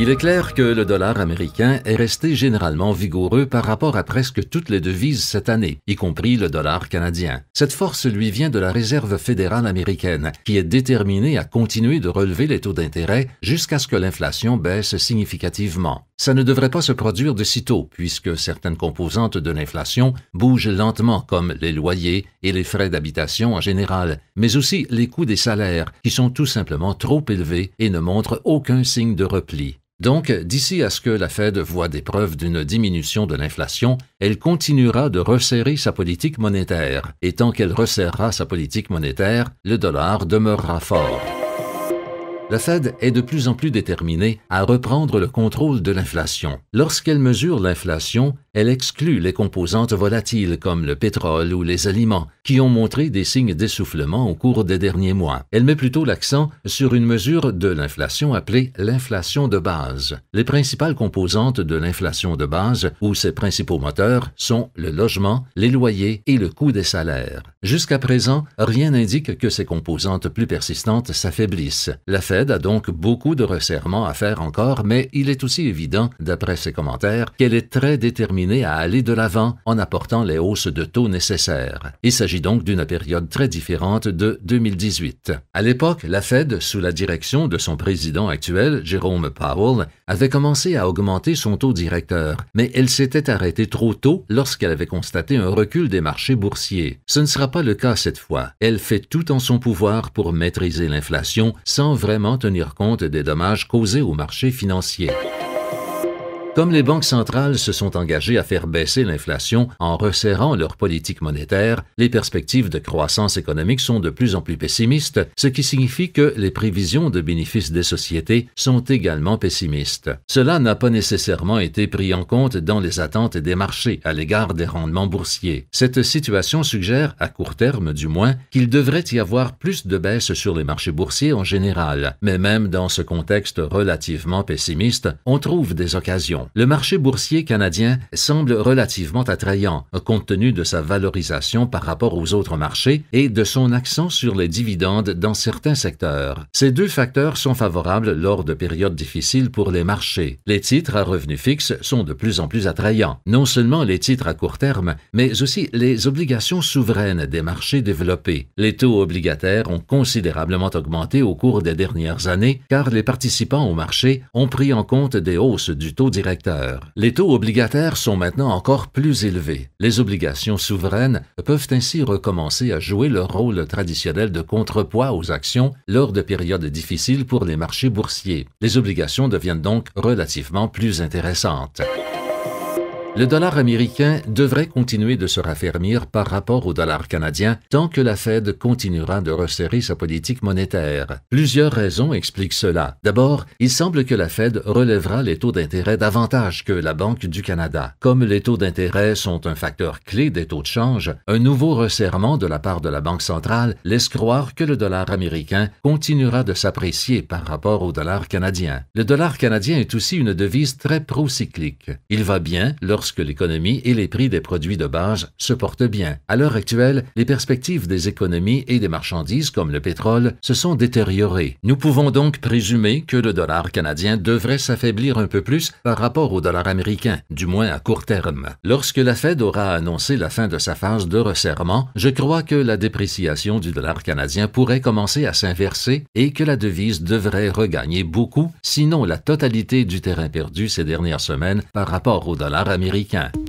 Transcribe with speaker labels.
Speaker 1: Il est clair que le dollar américain est resté généralement vigoureux par rapport à presque toutes les devises cette année, y compris le dollar canadien. Cette force lui vient de la Réserve fédérale américaine, qui est déterminée à continuer de relever les taux d'intérêt jusqu'à ce que l'inflation baisse significativement. Ça ne devrait pas se produire de sitôt, puisque certaines composantes de l'inflation bougent lentement, comme les loyers et les frais d'habitation en général, mais aussi les coûts des salaires, qui sont tout simplement trop élevés et ne montrent aucun signe de repli. Donc, d'ici à ce que la Fed voit des preuves d'une diminution de l'inflation, elle continuera de resserrer sa politique monétaire, et tant qu'elle resserrera sa politique monétaire, le dollar demeurera fort. La Fed est de plus en plus déterminée à reprendre le contrôle de l'inflation. Lorsqu'elle mesure l'inflation, elle exclut les composantes volatiles comme le pétrole ou les aliments, qui ont montré des signes d'essoufflement au cours des derniers mois. Elle met plutôt l'accent sur une mesure de l'inflation appelée l'inflation de base. Les principales composantes de l'inflation de base, ou ses principaux moteurs, sont le logement, les loyers et le coût des salaires. Jusqu'à présent, rien n'indique que ces composantes plus persistantes s'affaiblissent. La Fed a donc beaucoup de resserrement à faire encore, mais il est aussi évident, d'après ses commentaires, qu'elle est très déterminée à aller de l'avant en apportant les hausses de taux nécessaires. Il s'agit donc d'une période très différente de 2018. À l'époque, la Fed, sous la direction de son président actuel, Jerome Powell, avait commencé à augmenter son taux directeur, mais elle s'était arrêtée trop tôt lorsqu'elle avait constaté un recul des marchés boursiers. Ce ne sera pas le cas cette fois. Elle fait tout en son pouvoir pour maîtriser l'inflation sans vraiment tenir compte des dommages causés aux marchés financiers. Comme les banques centrales se sont engagées à faire baisser l'inflation en resserrant leur politique monétaire, les perspectives de croissance économique sont de plus en plus pessimistes, ce qui signifie que les prévisions de bénéfices des sociétés sont également pessimistes. Cela n'a pas nécessairement été pris en compte dans les attentes des marchés à l'égard des rendements boursiers. Cette situation suggère, à court terme du moins, qu'il devrait y avoir plus de baisses sur les marchés boursiers en général, mais même dans ce contexte relativement pessimiste, on trouve des occasions. Le marché boursier canadien semble relativement attrayant compte tenu de sa valorisation par rapport aux autres marchés et de son accent sur les dividendes dans certains secteurs. Ces deux facteurs sont favorables lors de périodes difficiles pour les marchés. Les titres à revenus fixes sont de plus en plus attrayants, non seulement les titres à court terme, mais aussi les obligations souveraines des marchés développés. Les taux obligataires ont considérablement augmenté au cours des dernières années car les participants au marché ont pris en compte des hausses du taux directeur les taux obligataires sont maintenant encore plus élevés. Les obligations souveraines peuvent ainsi recommencer à jouer leur rôle traditionnel de contrepoids aux actions lors de périodes difficiles pour les marchés boursiers. Les obligations deviennent donc relativement plus intéressantes. Le dollar américain devrait continuer de se raffermir par rapport au dollar canadien tant que la Fed continuera de resserrer sa politique monétaire. Plusieurs raisons expliquent cela. D'abord, il semble que la Fed relèvera les taux d'intérêt davantage que la Banque du Canada. Comme les taux d'intérêt sont un facteur clé des taux de change, un nouveau resserrement de la part de la Banque centrale laisse croire que le dollar américain continuera de s'apprécier par rapport au dollar canadien. Le dollar canadien est aussi une devise très procyclique. Il va bien lorsque que l'économie et les prix des produits de base se portent bien. À l'heure actuelle, les perspectives des économies et des marchandises comme le pétrole se sont détériorées. Nous pouvons donc présumer que le dollar canadien devrait s'affaiblir un peu plus par rapport au dollar américain, du moins à court terme. Lorsque la Fed aura annoncé la fin de sa phase de resserrement, je crois que la dépréciation du dollar canadien pourrait commencer à s'inverser et que la devise devrait regagner beaucoup, sinon la totalité du terrain perdu ces dernières semaines par rapport au dollar américain. América.